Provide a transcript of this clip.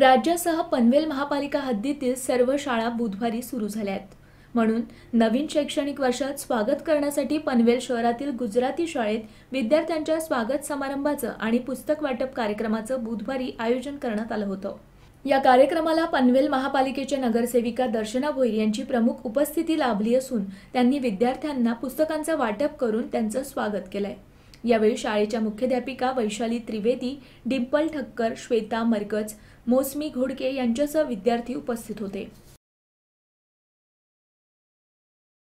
राज्यासह पनवेल महापालिका हद्दीतील सर्व शाळा बुधवारी सुरू झाल्या आहेत म्हणून नवीन शैक्षणिक वर्षात स्वागत करण्यासाठी पनवेल शहरातील गुजराती शाळेत विद्यार्थ्यांच्या स्वागत समारंभाचं आणि पुस्तक वाटप कार्यक्रमाचं बुधवारी आयोजन करण्यात आलं होतं या कार्यक्रमाला पनवेल महापालिकेचे नगरसेविका दर्शना भोईर यांची प्रमुख उपस्थिती लाभली असून त्यांनी विद्यार्थ्यांना पुस्तकांचं वाटप करून त्यांचं स्वागत केलंय यावेळी शाळेच्या मुख्याध्यापिका वैशाली त्रिवेदी डिंपल ठक्कर श्वेता मरकज मोसमी घोडके यांच्यासह विद्यार्थी उपस्थित होते